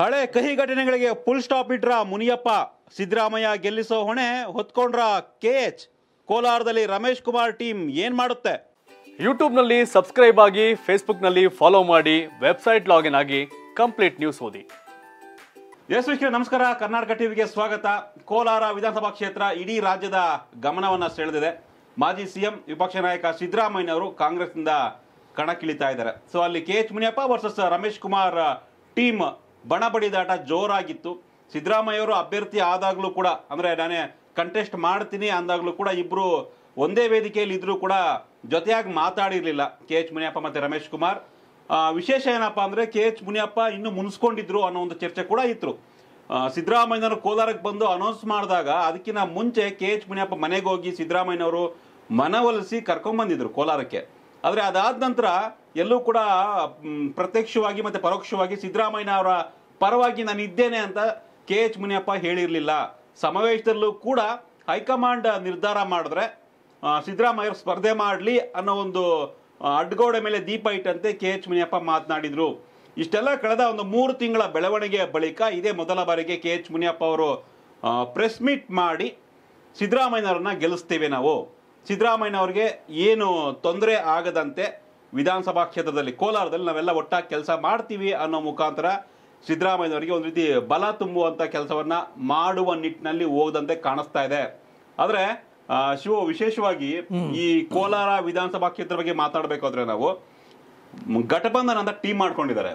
ಹಳೆ ಕಹಿ ಘಟನೆಗಳಿಗೆ ಫುಲ್ ಸ್ಟಾಪ್ ಇಟ್ರ ಮುನಿಯಪ್ಪ ಸಿದ್ದರಾಮಯ್ಯ ಗೆಲ್ಲಿಸೋ ಹೊಣೆ ಹೊತ್ಕೊಂಡ್ರ ಕೆ ಎಚ್ ಕೋಲಾರದಲ್ಲಿ ರಮೇಶ್ ಕುಮಾರ್ ಟೀಮ್ ಏನ್ ಮಾಡುತ್ತೆ ಯೂಟ್ಯೂಬ್ನಲ್ಲಿ ಸಬ್ಸ್ಕ್ರೈಬ್ ಆಗಿ ಫೇಸ್ಬುಕ್ನಲ್ಲಿ ಫಾಲೋ ಮಾಡಿ ವೆಬ್ಸೈಟ್ ಲಾಗಿನ್ ಆಗಿ ಕಂಪ್ಲೀಟ್ ನ್ಯೂಸ್ ಓದಿ ಯಶಸ್ವಿ ನಮಸ್ಕಾರ ಕರ್ನಾಟಕ ಟಿವಿಗೆ ಸ್ವಾಗತ ಕೋಲಾರ ವಿಧಾನಸಭಾ ಕ್ಷೇತ್ರ ಇಡೀ ರಾಜ್ಯದ ಗಮನವನ್ನ ಸೆಳೆದಿದೆ ಮಾಜಿ ಸಿಎಂ ವಿಪಕ್ಷ ನಾಯಕ ಸಿದ್ದರಾಮಯ್ಯ ಅವರು ಕಾಂಗ್ರೆಸ್ನಿಂದ ಕಣಕ್ಕಿಳಿತಾ ಇದ್ದಾರೆ ಸೊ ಅಲ್ಲಿ K H Muniyappa versus Ramesh Kumar team ಬಣ ಬಡಿದಾಟ ಜೋರಾಗಿತ್ತು ಅವರು ಅಭ್ಯರ್ಥಿ ಆದಾಗಲೂ ಕೂಡ ಅಂದರೆ ನಾನೇ ಕಂಟೆಸ್ಟ್ ಮಾಡ್ತೀನಿ ಅಂದಾಗಲೂ ಕೂಡ ಇಬ್ಬರು ಒಂದೇ ವೇದಿಕೆಯಲ್ಲಿ ಇದ್ದರೂ ಕೂಡ ಜೊತೆಯಾಗಿ ಮಾತಾಡಿರಲಿಲ್ಲ ಕೆ ಎಚ್ ಮುನಿಯಪ್ಪ ಮತ್ತು ರಮೇಶ್ ಕುಮಾರ್ ವಿಶೇಷ ಏನಪ್ಪ ಅಂದರೆ ಕೆ ಎಚ್ ಮುನಿಯಪ್ಪ ಇನ್ನೂ ಮುನಿಸ್ಕೊಂಡಿದ್ರು ಅನ್ನೋ ಒಂದು ಚರ್ಚೆ ಕೂಡ ಇತ್ತು ಸಿದ್ದರಾಮಯ್ಯನವರು ಕೋಲಾರಕ್ಕೆ ಬಂದು ಅನೌನ್ಸ್ ಮಾಡಿದಾಗ ಅದಕ್ಕಿಂತ ಮುಂಚೆ ಕೆ ಎಚ್ ಮುನಿಯಪ್ಪ ಮನೆಗೆ ಹೋಗಿ ಸಿದ್ದರಾಮಯ್ಯನವರು ಮನವೊಲಿಸಿ ಕರ್ಕೊಂಡ್ಬಂದಿದ್ರು ಕೋಲಾರಕ್ಕೆ ಆದರೆ ಅದಾದ ನಂತರ ಎಲ್ಲೂ ಕೂಡ ಪ್ರತ್ಯಕ್ಷವಾಗಿ ಮತ್ತು ಪರೋಕ್ಷವಾಗಿ ಸಿದ್ದರಾಮಯ್ಯ ಅವರ ಪರವಾಗಿ ನಾನು ಇದ್ದೇನೆ ಅಂತ ಕೆ ಎಚ್ ಮುನಿಯಪ್ಪ ಹೇಳಿರಲಿಲ್ಲ ಸಮಾವೇಶದಲ್ಲೂ ಕೂಡ ಹೈಕಮಾಂಡ್ ನಿರ್ಧಾರ ಮಾಡಿದ್ರೆ ಸಿದ್ದರಾಮಯ್ಯ ಸ್ಪರ್ಧೆ ಮಾಡಲಿ ಅನ್ನೋ ಒಂದು ಅಡ್ಗೋಡೆ ಮೇಲೆ ದೀಪ ಇಟ್ಟಂತೆ ಕೆ ಎಚ್ ಮುನಿಯಪ್ಪ ಮಾತನಾಡಿದರು ಇಷ್ಟೆಲ್ಲ ಕಳೆದ ಒಂದು ಮೂರು ತಿಂಗಳ ಬೆಳವಣಿಗೆಯ ಬಳಿಕ ಇದೇ ಮೊದಲ ಬಾರಿಗೆ ಕೆ ಎಚ್ ಮುನಿಯಪ್ಪ ಅವರು ಪ್ರೆಸ್ ಮೀಟ್ ಮಾಡಿ ಸಿದ್ದರಾಮಯ್ಯನವ್ರನ್ನ ಗೆಲ್ಲಿಸ್ತೇವೆ ನಾವು ಸಿದ್ದರಾಮಯ್ಯನವ್ರಿಗೆ ಏನು ತೊಂದರೆ ಆಗದಂತೆ ವಿಧಾನಸಭಾ ಕ್ಷೇತ್ರದಲ್ಲಿ ಕೋಲಾರದಲ್ಲಿ ನಾವೆಲ್ಲ ಒಟ್ಟಾಗಿ ಕೆಲಸ ಮಾಡ್ತೀವಿ ಅನ್ನೋ ಮುಖಾಂತರ ಸಿದ್ದರಾಮಯ್ಯನವರಿಗೆ ಒಂದು ರೀತಿ ಬಲ ತುಂಬುವಂಥ ಕೆಲಸವನ್ನ ಮಾಡುವ ನಿಟ್ಟಿನಲ್ಲಿ ಹೋದಂತೆ ಕಾಣಿಸ್ತಾ ಇದೆ ಆದರೆ ಶಿವ ವಿಶೇಷವಾಗಿ ಈ ಕೋಲಾರ ವಿಧಾನಸಭಾ ಕ್ಷೇತ್ರ ಬಗ್ಗೆ ಮಾತಾಡಬೇಕಾದ್ರೆ ನಾವು ಘಟಬಂಧನ ಅಂತ ಟೀಮ್ ಮಾಡ್ಕೊಂಡಿದ್ದಾರೆ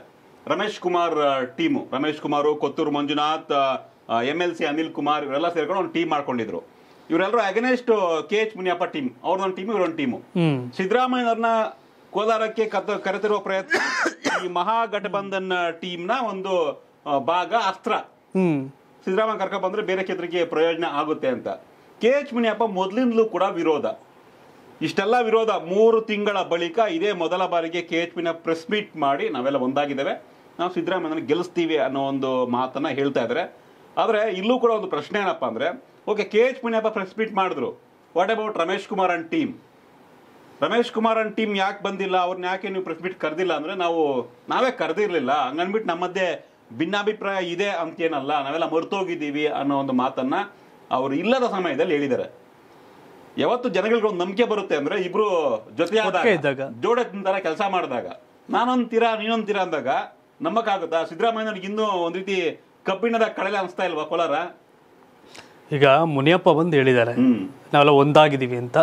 Ramesh Kumar team Ramesh Kumar Kothur Manjunath M L C Anil Kumar ಇವರೆಲ್ಲ ಸೇರ್ಕೊಂಡು ಒಂದು ಟೀಮ್ ಮಾಡ್ಕೊಂಡಿದ್ರು ಇವರೆಲ್ಲರೂ against K H Muniyappa team ಅವ್ರದೊಂದು ಟೀಮ್ ಇವರೊಂದು ಟೀಮು ಸಿದ್ದರಾಮಯ್ಯವ್ರನ್ನ ಕೋಲಾರಕ್ಕೆ ಕತ್ತ ಕರೆತಿರುವ ಪ್ರಯತ್ನ ಈ ಮಹಾಗಠಬಂಧನ್ ಟೀಮ್ ನ ಒಂದು ಭಾಗ ಅಸ್ತ್ರ ಸಿದ್ದರಾಮಯ್ಯ ಕರ್ಕ ಬಂದ್ರೆ ಬೇರೆ ಕ್ಷೇತ್ರಕ್ಕೆ ಪ್ರಯೋಜನ ಆಗುತ್ತೆ ಅಂತ ಕೆ ಎಚ್ ಮುನಿಯಪ್ಪ ಮೊದಲಿಂದಲೂ ಕೂಡ ವಿರೋಧ ಇಷ್ಟೆಲ್ಲ ವಿರೋಧ ಮೂರು ತಿಂಗಳ ಬಳಿಕ ಇದೇ ಮೊದಲ ಬಾರಿಗೆ K H Muniyappa press meet ಮಾಡಿ ನಾವೆಲ್ಲ ಒಂದಾಗಿದ್ದೇವೆ ನಾವು ಸಿದ್ದರಾಮಯ್ಯನ ಗೆಲ್ಲಿಸ್ತೀವಿ ಅನ್ನೋ ಒಂದು ಮಾತನ್ನ ಹೇಳ್ತಾ ಇದ್ದಾರೆ ಆದ್ರೆ ಇಲ್ಲೂ ಕೂಡ ಒಂದು ಪ್ರಶ್ನೆ ಏನಪ್ಪಾ ಅಂದ್ರೆ okay K H Muniyappa press meet ಮಾಡಿದ್ರು what about Ramesh Kumar and team Ramesh Kumar team ಯಾಕೆ ಬಂದಿಲ್ಲ ಅವ್ರನ್ನ ಯಾಕೆ ನೀವು ಪ್ರೆಸ್ ಕರೆದಿಲ್ಲ ಅಂದ್ರೆ ನಾವು ನಾವೇ ಕರೆದಿರ್ಲಿಲ್ಲ ಹಂಗನ್ಬಿಟ್ಟು ನಮ್ಮದೇ ಭಿನ್ನಾಭಿಪ್ರಾಯ ಇದೆ ಅಂತ ಏನಲ್ಲ ನಾವೆಲ್ಲ ಮರ್ತೋಗಿದ್ದೀವಿ ಅನ್ನೋ ಒಂದು ಮಾತನ್ನ ಅವರು ಇಲ್ಲದ ಸಮಯದಲ್ಲಿ ಹೇಳಿದ್ದಾರೆ ಯಾವತ್ತು ಜನಗಳಿಗೆ ಒಂದು ನಂಬಿಕೆ ಬರುತ್ತೆ ಅಂದ್ರೆ ಇಬ್ರು ಜೊತೆಯಾದಾಗ ಜೋಡೆ ತರ ಕೆಲಸ ಮಾಡಿದಾಗ ನೀನೊಂದ್ ತೀರಾ ಅಂದಾಗ ನಂಬಕ್ಕಾಗುತ್ತಾ ಸಿದ್ದರಾಮಯ್ಯನವ್ರಿಗೆ ಇನ್ನೂ ಒಂದು ರೀತಿ ಕಬ್ಬಿಣದ ಕಡಲೆ ಅನಿಸ್ತಾ ಇಲ್ವಾ ಕೋಲಾರ ಈಗ ಮುನಿಯಪ್ಪ ಬಂದು ಹೇಳಿದ್ದಾರೆ ನಾವೆಲ್ಲ ಒಂದಾಗಿದ್ದೀವಿ ಅಂತ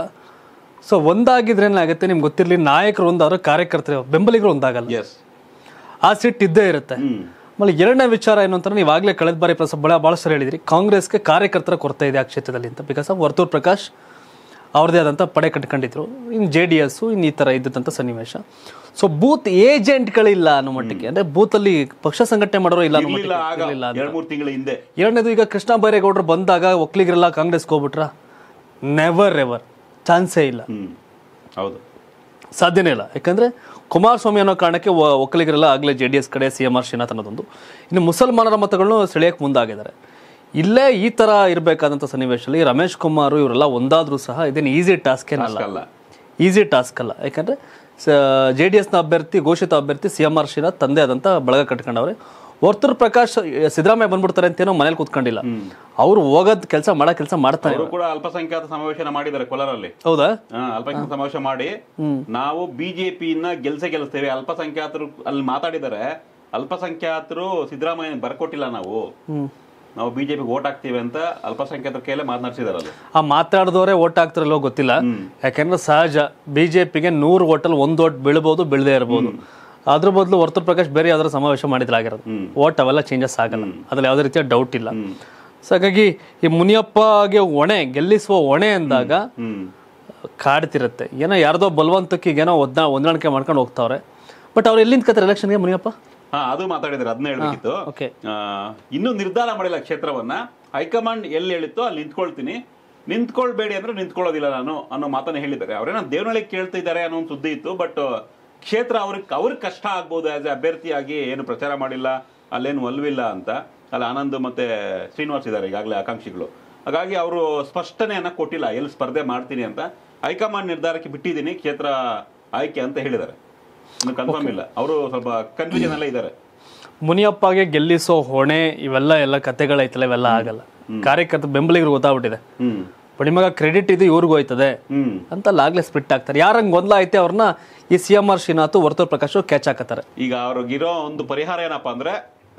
ಸೊ ಒಂದಾಗಿದ್ರೆ ಏನಾಗುತ್ತೆ ನಿಮ್ಗೆ ಗೊತ್ತಿರಲಿ ನಾಯಕರು ಒಂದಾದ್ರು ಕಾರ್ಯಕರ್ತರು ಬೆಂಬಲಿಗರು ಒಂದಾಗಲ್ಲ ಆ ಸಿಟ್ಟು ಇದ್ದೇ ಇರುತ್ತೆ ಆಮೇಲೆ ಎರಡನೇ ವಿಚಾರ ಏನು ಅಂತ ನೀವು ಆಗಲೇ ಕಳೆದ ಬಾರಿ ಪ್ರಸ ಬಹಳ ಭಾಳ ಸರಿ ಹೇಳಿದ್ರಿ ಕಾಂಗ್ರೆಸ್ಗೆ ಕಾರ್ಯಕರ್ತರ ಕೊರತೆ ಇದೆ ಆ ಕ್ಷೇತ್ರದಲ್ಲಿ ಅಂತ ಬಿಕಾಸ್ ಆಫ್ ವರ್ತೂರ್ ಪ್ರಕಾಶ್ ಅವ್ರದೇ ಆದಂಥ ಪಡೆ ಕಟ್ಕೊಂಡಿದ್ರು ಇನ್ನು ಜೆ ಡಿ ಎಸ್ಸು ಇನ್ನು ಈ ಥರ ಇದ್ದಂಥ ಸನ್ನಿವೇಶ ಸೊ ಬೂತ್ ಏಜೆಂಟ್ಗಳಿಲ್ಲ ಅನ್ನೋ ಮಟ್ಟಿಗೆ ಅಂದರೆ ಬೂತಲ್ಲಿ ಪಕ್ಷ ಸಂಘಟನೆ ಮಾಡೋರು ಇಲ್ಲ ಅನ್ನೋ ಮಟ್ಟಿಗೆ ಎರಡನೇದು ಈಗ ಕೃಷ್ಣ ಬೈರೇಗೌಡರು ಬಂದಾಗ ಒಕ್ಕಲಿಗರೆಲ್ಲ ಕಾಂಗ್ರೆಸ್ಗೆ ಹೋಗ್ಬಿಟ್ರಾ ನೆವರ್ ಎವರ್ ಚಾನ್ಸೇ ಇಲ್ಲ ಹೌದು ಸಾಧ್ಯನೇ ಇಲ್ಲ ಯಾಕಂದರೆ ಕುಮಾರಸ್ವಾಮಿ ಅನ್ನೋ ಕಾರಣಕ್ಕೆ ಒಕ್ಕಲಿಗರೆಲ್ಲ ಆಗಲೇ ಜೆ ಡಿ ಎಸ್ ಕಡೆ ಸಿ ಎಂ ಆರ್ ಶ್ರೀನಾಥ್ ಅನ್ನೋದೊಂದು ಇನ್ನು ಮುಸಲ್ಮಾನರ ಮತಗಳನ್ನು ಸೆಳೆಯಕ್ಕೆ ಮುಂದಾಗಿದ್ದಾರೆ ಇಲ್ಲೇ ಈ ಥರ ಇರಬೇಕಾದಂಥ ಸನ್ನಿವೇಶದಲ್ಲಿ ರಮೇಶ್ ಕುಮಾರ್ ಇವರೆಲ್ಲ ಒಂದಾದರೂ ಸಹ ಇದೇನು ಈಸಿ ಟಾಸ್ಕ್ ಏನಲ್ಲ ಈಸಿ ಟಾಸ್ಕ್ ಅಲ್ಲ ಯಾಕಂದರೆ ಜೆ ಡಿ ಎಸ್ನ ಅಭ್ಯರ್ಥಿ ಘೋಷಿತ ಅಭ್ಯರ್ಥಿ ಸಿ ಎಂ ಆರ್ ಶ್ರೀನಾಥ್ ತಂದೆ ಆದಂಥ ಬಳಗ ಕಟ್ಕೊಂಡವ್ರೆ ವರ್ತೃ ಪ್ರಕಾಶ್ ಸಿದ್ದರಾಮಯ್ಯ ಬಂದ್ಬಿಡ್ತಾರೆ ಅಂತೇನೋ ಮನೇಲಿ ಕೂತ್ಕೊಂಡಿಲ್ಲ ಅವ್ರು ಹೋಗೋದ್ ಕೆಲಸ ಮಾಡೋ ಕೆಲಸ ಮಾಡ್ತಾರೆ ಅವರು ಕೂಡ ಅಲ್ಪಸಂಖ್ಯಾತ ಸಮಾವೇಶನ ಮಾಡಿದ್ದಾರೆ ಕೋಲಾರಲ್ಲಿ ಹೌದಾ ಅಲ್ಪಸಂಖ್ಯಾತ ಸಮಾವೇಶ ಮಾಡಿ ನಾವು ಬಿಜೆಪಿನ ಗೆಲ್ಸೆ ಗೆಲ್ಸ್ತೇವೆ ಅಲ್ಪಸಂಖ್ಯಾತರು ಅಲ್ಲಿ ಮಾತಾಡಿದ್ದಾರೆ ಅಲ್ಪಸಂಖ್ಯಾತರು ಸಿದ್ದರಾಮಯ್ಯ ಬರ್ಕೊಟ್ಟಿಲ್ಲ ನಾವು ನಾವು ಬಿಜೆಪಿ ಓಟ್ ಹಾಕ್ತೀವಿ ಅಂತ ಅಲ್ಪಸಂಖ್ಯಾತರ ಕೈಲೇ ಮಾತನಾಡಿಸಿದಾರಲ್ಲ ಆ ಮಾತಾಡಿದವರೇ ಓಟ್ ಹಾಕ್ತಾರಲ್ಲ ಗೊತ್ತಿಲ್ಲ ಯಾಕಂದ್ರೆ ಸಹಜ ಬಿಜೆಪಿಗೆ ನೂರು ವೋಟಲ್ ಒಂದ್ ಓಟ್ ಬೀಳ್ಬೋದು ಬೀಳದೇ ಇರಬಹುದು ಅದ್ರ ಬದಲು ವರ್ತೂರ್ ಪ್ರಕಾಶ್ ಬೇರೆ ಯಾವ್ದಾರ ಸಮಾವೇಶ ಮಾಡಿದ್ರಾಗಿರೋದು ಓಟ್ ಅವೆಲ್ಲ ಚೇಂಜಸ್ ಆಗಲ್ಲ ಅದ್ರಲ್ಲಿ ಯಾವುದೇ ರೀತಿಯ ಡೌಟ್ ಇಲ್ಲ ಸೊ ಹಾಗಾಗಿ ಈ ಮುನಿಯಪ್ಪಗೆ ಹೊಣೆ ಗೆಲ್ಲಿಸುವ ಹೊಣೆ ಅಂದಾಗ ಕಾಡ್ತಿರತ್ತೆ ಏನೋ ಯಾರ್ದೋ ಬಲವಂತಕ್ಕೆ ಏನೋ ಒದ್ನ ಹೊಂದಾಣಿಕೆ ಮಾಡ್ಕೊಂಡು ಹೋಗ್ತಾವ್ರೆ ಬಟ್ ಅವ್ರು ಎಲ್ಲಿಂದ ಕತ್ತಾರೆ ಎಲೆಕ್ಷನ್ಗೆ ಮುನಿಯಪ್ಪ ಹಾ ಅದು ಮಾತಾಡಿದ್ರೆ ಅದನ್ನ ಹೇಳ್ಬೇಕಿತ್ತು ಇನ್ನೂ ನಿರ್ಧಾರ ಮಾಡಿಲ್ಲ ಕ್ಷೇತ್ರವನ್ನ ಹೈಕಮಾಂಡ್ ಎಲ್ಲಿ ಹೇಳಿತ್ತು ಅಲ್ಲಿ ನಿಂತ್ಕೊಳ್ತೀನಿ ನಿಂತ್ಕೊಳ್ಬೇಡಿ ಅಂದ್ರೆ ನಿಂತ್ಕೊಳ್ಳೋದಿಲ್ಲ ನಾನು ಅನ್ನೋ ಮಾತನ್ನ ಹೇಳಿದ್ದಾರೆ ಅವ್ರೇನೋ ದೇವನಹಳ್ಳಿ ಕೇಳ್ತಿದ್ದಾರೆ ಅನ್ನೋ ಒಂದು ಸುದ್ದಿ ಇತ್ತು ಬಟ್ ಕ್ಷೇತ್ರ ಅವ್ರಿಗೆ ಅವ್ರಿಗೆ ಕಷ್ಟ ಆಗ್ಬೋದು ಆ್ಯಸ್ ಎ ಅಭ್ಯರ್ಥಿಯಾಗಿ ಏನು ಪ್ರಚಾರ ಮಾಡಿಲ್ಲ ಅಲ್ಲೇನು ಒಲ್ವಿಲ್ಲ ಅಂತ ಅಲ್ಲಿ ಆನಂದ್ ಮತ್ತು ಶ್ರೀನಿವಾಸ್ ಇದ್ದಾರೆ ಈಗಾಗಲೇ ಆಕಾಂಕ್ಷಿಗಳು ಹಾಗಾಗಿ ಅವರು ಸ್ಪಷ್ಟನೆಯನ್ನು ಕೊಟ್ಟಿಲ್ಲ ಎಲ್ಲಿ ಸ್ಪರ್ಧೆ ಮಾಡ್ತೀನಿ ಅಂತ ಹೈಕಮಾಂಡ್ ನಿರ್ಧಾರಕ್ಕೆ ಬಿಟ್ಟಿದ್ದೀನಿ ಕ್ಷೇತ್ರ ಆಯ್ಕೆ ಅಂತ ಹೇಳಿದ್ದಾರೆ ಕನ್ಫರ್ಮ್ ಇಲ್ಲ ಅವರು ಸ್ವಲ್ಪ ಕನ್ಫ್ಯೂಷನ್ ಎಲ್ಲ ಇದ್ದಾರೆ ಮುನಿಯಪ್ಪಗೆ ಗೆಲ್ಲಿಸೋ ಹೊಣೆ ಇವೆಲ್ಲ ಎಲ್ಲ ಕಥೆಗಳೈತಲ್ಲ ಇವೆಲ್ಲ ಆಗಲ್ಲ ಕಾರ್ಯಕರ್ತ ಬೆಂಬಲಿಗರು ಗೊತ್ತಾಗ್ಬಿಟ್ಟಿದೆ ನಿಮಗ ಕ್ರೆಡಿಟ್ ಇದು ಇವ್ರಿಗೂ ಹೋಯ್ತದೆ ಅಂತ ಆಗ್ಲೇ ಸ್ಪಿಟ್ ಆಗ್ತಾರೆ ಯಾರಂಗ್ ಗೊಂದಲ ಐತೆ ಅವ್ರನ್ನ ಈ C M R Srinath Varthur Prakash catch ಹಾಕತಾರೆ ಈಗ ಅವ್ರಿಗಿರೋ ಒಂದು ಪರಿಹಾರ ಏನಪ್ಪಾ ಅಂದ್ರೆ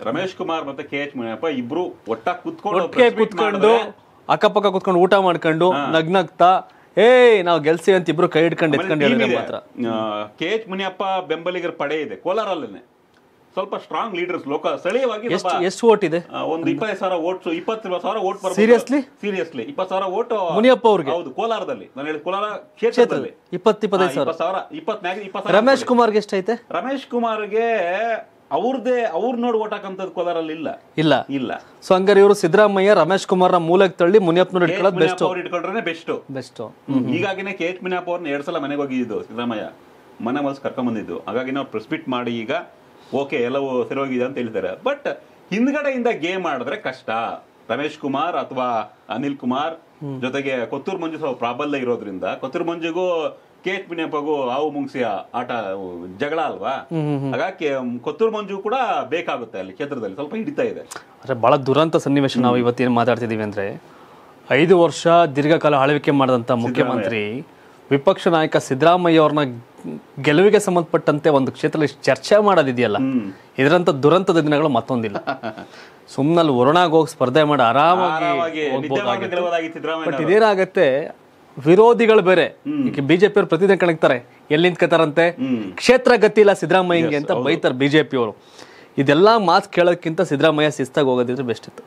ರಮೇಶ್ ಕುಮಾರ್ ಮತ್ತೆ ಕೆ ಎಚ್ ಮುನಿಯಪ್ಪ ಇಬ್ರು ಒಟ್ಟ ಕುತ್ಕೊಂಡು ಕುತ್ಕೊಂಡು ಅಕ್ಕಪಕ್ಕ ಕುತ್ಕೊಂಡು ಊಟ ಮಾಡ್ಕೊಂಡು ನಗ್ನಗ್ತಾ ಏಯ್ ನಾವು ಗೆಲ್ಸಿ ಅಂತ ಇಬ್ರು ಕೈ ಹಿಡ್ಕೊಂಡು ಎತ್ಕೊಂಡು ಮಾತ್ರ ಕೆ ಎಚ್ ಮುನಿಯಪ್ಪ ಬೆಂಬಲಿಗರ ಪಡೆ ಇದೆ ಕೋಲಾರಲ್ಲೇ ಸ್ವಲ್ಪ ಸ್ಟ್ರಾಂಗ್ ಲೀಡರ್ಸ್ ಲೋಕ ಸ್ಥಳೀಯವಾಗಿ ಎಷ್ಟು ವೋಟ್ ಇದೆ ಒಂದು ಇಪ್ಪತ್ತೈದು ಸಾವಿರ ವೋಟ್ ಇಪ್ಪತ್ತು ಸಾವಿರ ವೋಟ್ ಸೀರಿಯಸ್ಲಿ ಸೀರಿಯಸ್ಲಿ ಇಪ್ಪತ್ತು ಸಾವಿರ ವೋಟ್ ಮುನಿಯಪ್ಪ ಅವ್ರಿಗೆ ಹೌದು ಕೋಲಾರದಲ್ಲಿ ನಾನು ಹೇಳಿ ಕೋಲಾರ ಕ್ಷೇತ್ರದಲ್ಲಿ ಇಪ್ಪತ್ತು ಇಪ್ಪತ್ತೈದು ಸಾವಿರ ಸಾವಿರ ಇಪ್ಪತ್ನಾಲ್ಕು ಇಪ್ಪತ್ತು ರಮೇಶ್ ಕುಮಾರ್ಗೆ ಎಷ್ಟೈತೆ ರಮೇಶ್ ಕುಮಾರ್ಗೆ ಅವ್ರದೇ ಅವ್ರ ನೋಡಿ ಓಟ್ ಹಾಕಂತದ್ ಕೋಲಾರಲ್ಲಿ ಇಲ್ಲ ಇಲ್ಲ ಇಲ್ಲ ಸೊ ಹಂಗಾರೆ ಇವರು ಸಿದ್ದರಾಮಯ್ಯ ರಮೇಶ್ ಕುಮಾರ್ ನ ಮೂಲಕ್ಕೆ ತಳ್ಳಿ ಮುನಿಯಪ್ಪ ಇಟ್ಕೊಳ್ಳೋದು ಬೆಸ್ಟ್ ಅವ್ರು ಇಟ್ಕೊಂಡ್ರೆ ಬೆಸ್ಟ್ ಬೆಸ್ಟ್ ಈಗಾಗಿನೇ ಕೆ ಎಚ್ ಮಿನಿಯಪ್ಪ ಅವ್ರನ್ನ ಎರಡ್ ಸಲ ಮನೆಗೆ ಹೋಗಿದ್ದು ಸಿದ್ದರಾಮಯ್ಯ ಮನೆ ಮನಸ್ ಕರ್ಕೊಂಡ್ ಹಾಗಾಗಿ ನಾವು ಪ್ರಿಸ್ಪಿಟ್ ಮಾಡಿ ಈಗ ಓಕೆ ಎಲ್ಲವೂ ಸರಿಯೋಗಿದೆ ಅಂತ ಹೇಳ್ತಾರೆ ಬಟ್ ಹಿಂದ್ಗಡೆಯಿಂದ ಗೇಮ್ ಆಡಿದ್ರೆ ಕಷ್ಟ ರಮೇಶ್ ಕುಮಾರ್ ಅಥವಾ ಅನಿಲ್ ಕುಮಾರ್ ಜೊತೆಗೆ ಕೊತ್ತೂರ್ ಮಂಜು ಸ್ವಲ್ಪ ಪ್ರಾಬಲ್ಯ ಇರೋದ್ರಿಂದ ಕೊತ್ತೂರ್ ಮಂಜುಗೂ ಕೆ ಎಚ್ ಹಾವು ಮುಂಗ್ಸಿಯ ಆಟ ಜಗಳ ಅಲ್ವಾ ಹಾಗಾಗಿ ಕೊತ್ತೂರು ಮಂಜು ಕೂಡ ಬೇಕಾಗುತ್ತೆ ಅಲ್ಲಿ ಕ್ಷೇತ್ರದಲ್ಲಿ ಸ್ವಲ್ಪ ಹಿಡಿತಾ ಇದೆ ಅಂದ್ರೆ ಬಹಳ ದುರಂತ ಸನ್ನಿವೇಶ ನಾವು ಇವತ್ತೇನು ಮಾತಾಡ್ತಿದ್ದೀವಿ ಅಂದ್ರೆ ಐದು ವರ್ಷ ದೀರ್ಘಕಾಲ ಆಳ್ವಿಕೆ ಮಾಡಿದಂತ ಮುಖ್ಯಮಂತ್ರಿ ವಿಪಕ್ಷ ನಾಯಕ ಸಿದ್ದರಾಮಯ್ಯ ಅವ್ರನ್ನ ಗೆಲುವಿಗೆ ಸಂಬಂಧಪಟ್ಟಂತೆ ಒಂದು ಕ್ಷೇತ್ರದಲ್ಲಿ ಚರ್ಚೆ ಮಾಡೋದಿದೆಯಲ್ಲ ಇದರಂತ ದುರಂತದ ದಿನಗಳು ಮತ್ತೊಂದಿಲ್ಲ ಸುಮ್ಮನಲ್ಲಿ ವರುಣಾಗ ಹೋಗಿ ಸ್ಪರ್ಧೆ ಮಾಡಿ ಆರಾಮಾಗಿ ಬಟ್ ಇದೇನಾಗತ್ತೆ ವಿರೋಧಿಗಳು ಬೇರೆ ಈಗ ಬಿಜೆಪಿ ಅವರು ಪ್ರತಿದಿನ ಕಣಕ್ತಾರೆ ಎಲ್ಲಿ ನಿಂತ್ಕೋತಾರಂತೆ ಕ್ಷೇತ್ರ ಗತಿ ಇಲ್ಲ ಸಿದ್ದರಾಮಯ್ಯಂಗೆ ಅಂತ ಬೈತಾರೆ ಬಿಜೆಪಿ ಅವರು ಇದೆಲ್ಲ ಮಾತು ಕೇಳೋಕ್ಕಿಂತ ಸಿದ್ದರಾಮಯ್ಯ ಶಿಸ್ತಾಗಿ ಹೋಗೋದಿದ್ರೆ ಬೆಸ್ಟ್ ಇತ್ತು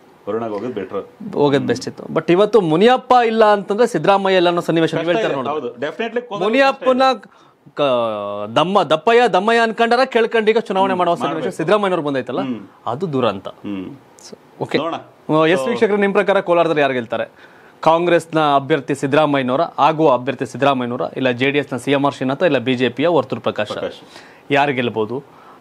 ಹೋಗೋದು ಬೆಸ್ಟ್ ಇತ್ತು ಬಟ್ ಇವತ್ತು ಮುನಿಯಪ್ಪ ಇಲ್ಲ ಅಂತಂದ್ರೆ ಸಿದ್ದರಾಮಯ್ಯ ಇಲ್ಲ ಅನ್ನೋ ಸನ್ನಿವೇಶ ಮುನಿಯಪ್ಪನ ದಮ್ಮ ದಪ್ಪಯ್ಯ ದಮ್ಮಯ್ಯ ಅನ್ಕೊಂಡಾರ ಕೇಳ್ಕೊಂಡೀಗ ಚುನಾವಣೆ ಮಾಡುವ ಸನ್ನಿವೇಶ ಸಿದ್ದರಾಮಯ್ಯವ್ರು ಬಂದೈತಲ್ಲ ಅದು ದೂರ ಅಂತ ಓಕೆ ಎಸ್ ವೀಕ್ಷಕರು ನಿಮ್ಮ ಪ್ರಕಾರ ಕೋಲಾರದಲ್ಲಿ ಯಾರು ಗೆಲ್ತಾರೆ ಕಾಂಗ್ರೆಸ್ನ ಅಭ್ಯರ್ಥಿ ಸಿದ್ದರಾಮಯ್ಯನವರ ಆಗುವ ಅಭ್ಯರ್ಥಿ ಸಿದ್ದರಾಮಯ್ಯನವರ ಇಲ್ಲ ಜೆ ಡಿ ಎಸ್ನ ಸಿ ಎಂ ಆರ್ ಶ್ರೀನಾಥ ಇಲ್ಲ ಬಿಜೆಪಿಯ ವರ್ತೂರ್ ಪ್ರಕಾಶ್ ಯಾರು ಗೆಲ್ಬೋದು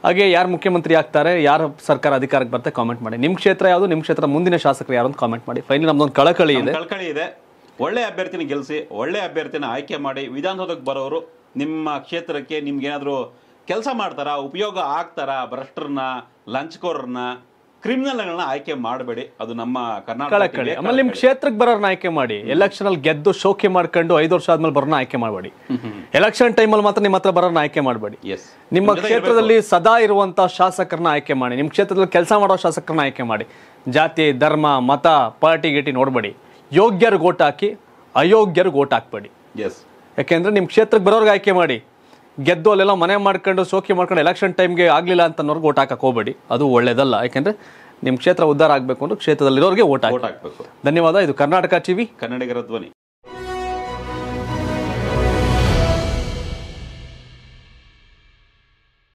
ಹಾಗೆ ಯಾರು ಮುಖ್ಯಮಂತ್ರಿ ಆಗ್ತಾರೆ ಯಾರು ಸರ್ಕಾರ ಅಧಿಕಾರಕ್ಕೆ ಬರ್ತಾರೆ ಕಾಮೆಂಟ್ ಮಾಡಿ ನಿಮ್ಮ ಕ್ಷೇತ್ರ ಯಾವುದು ನಿಮ್ಮ ಕ್ಷೇತ್ರ ಮುಂದಿನ ಶಾಸಕರು ಯಾರು ಅಂತ ಕಾಮೆಂಟ್ ಮಾಡಿ ಫೈನಲ್ ನಮ್ದೊಂದು ಕಳಕಳಿ ಇದೆ ಕಳಕಳಿ ಇದೆ ಒಳ್ಳೆ ಅಭ್ಯರ್ಥಿನ ಗೆಲ್ಲಿಸಿ ಒಳ್ಳೆ ಅಭ್ಯರ್ಥಿನ ಆಯ್ಕೆ ಮಾಡಿ ವಿಧಾನಸೌಧಕ್ಕೆ ಬರೋರು ನಿಮ್ಮ ಕ್ಷೇತ್ರಕ್ಕೆ ಏನಾದರೂ ಕೆಲಸ ಮಾಡ್ತಾರಾ ಉಪಯೋಗ ಆಗ್ತಾರಾ ಭ್ರಷ್ಟರನ್ನ ಲಂಚ್ಕೋರನ್ನ ಕ್ರಿಮಿನಲ್ಗಳನ್ನ ಆಯ್ಕೆ ಮಾಡಬೇಡಿ ಅದು ನಮ್ಮ ಕರ್ನಾಟಕ ಆಮೇಲೆ ನಿಮ್ ಕ್ಷೇತ್ರಕ್ಕೆ ಬರೋರ್ನ ಆಯ್ಕೆ ಮಾಡಿ ಎಲೆಕ್ಷನ್ ಅಲ್ಲಿ ಗೆದ್ದು ಶೋಕಿ ಮಾಡ್ಕೊಂಡು ಐದು ವರ್ಷ ಆದ್ಮೇಲೆ ಬರೋರ್ನ ಆಯ್ಕೆ ಮಾಡಬೇಡಿ ಎಲೆಕ್ಷನ್ ಟೈಮಲ್ಲಿ ಮಾತ್ರ ನಿಮ್ಮ ಹತ್ರ ಬರೋರ್ನ ಆಯ್ಕೆ ಮಾಡಬೇಡಿ ನಿಮ್ಮ ಕ್ಷೇತ್ರದಲ್ಲಿ ಸದಾ ಇರುವಂತ ಶಾಸಕರನ್ನ ಆಯ್ಕೆ ಮಾಡಿ ನಿಮ್ಮ ಕ್ಷೇತ್ರದಲ್ಲಿ ಕೆಲಸ ಮಾಡೋ ಶಾಸಕರನ್ನ ಆಯ್ಕೆ ಮಾಡಿ ಜಾತಿ ಧರ್ಮ ಮತ ಪಾರ್ಟಿ ಗೀಟಿ ನೋಡಬೇಡಿ ಯೋಗ್ಯರು ಓಟ್ ಹಾಕಿ ಅಯೋಗ್ಯರು ಓಟ್ ಹಾಕ್ಬೇಡಿ ಎಸ್ ಯಾಕೆಂದ್ರೆ ನಿಮ್ಮ ಕ್ಷೇತ್ರಕ್ಕೆ ಬರೋರ್ಗೆ ಆಯ್ಕೆ ಮಾಡಿ ಗೆದ್ದು ಅಲ್ಲೆಲ್ಲ ಮನೆ ಮಾಡ್ಕೊಂಡು ಸೋಕಿ ಮಾಡ್ಕೊಂಡು ಎಲೆಕ್ಷನ್ ಟೈಮ್ಗೆ ಆಗಲಿಲ್ಲ ಅಂತ ಅನ್ನೋರ್ಗೆ ಓಟ್ ಹಾಕಕ್ಕೆ ಹೋಗಬೇಡಿ ಅದು ಒಳ್ಳೇದಲ್ಲ ಯಾಕೆಂದರೆ ನಿಮ್ಮ ಕ್ಷೇತ್ರ ಉದ್ಧಾರ ಆಗಬೇಕು ಅಂದ್ರೆ ಕ್ಷೇತ್ರದಲ್ಲಿರೋರಿಗೆ ಓಟ್ ಹಾಕಬೇಕು ಧನ್ಯವಾದ ಇದು ಕರ್ನಾಟಕ ಟಿವಿ ಕನ್ನಡಿಗರ ಧ್ವನಿ